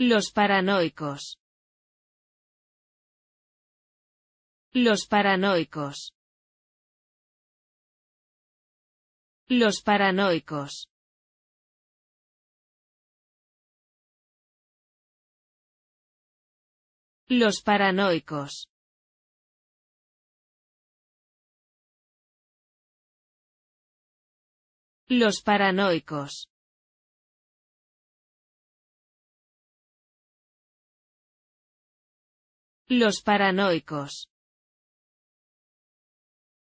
Los paranoicos. Los paranoicos. Los paranoicos. Los paranoicos. Los paranoicos. Los paranoicos.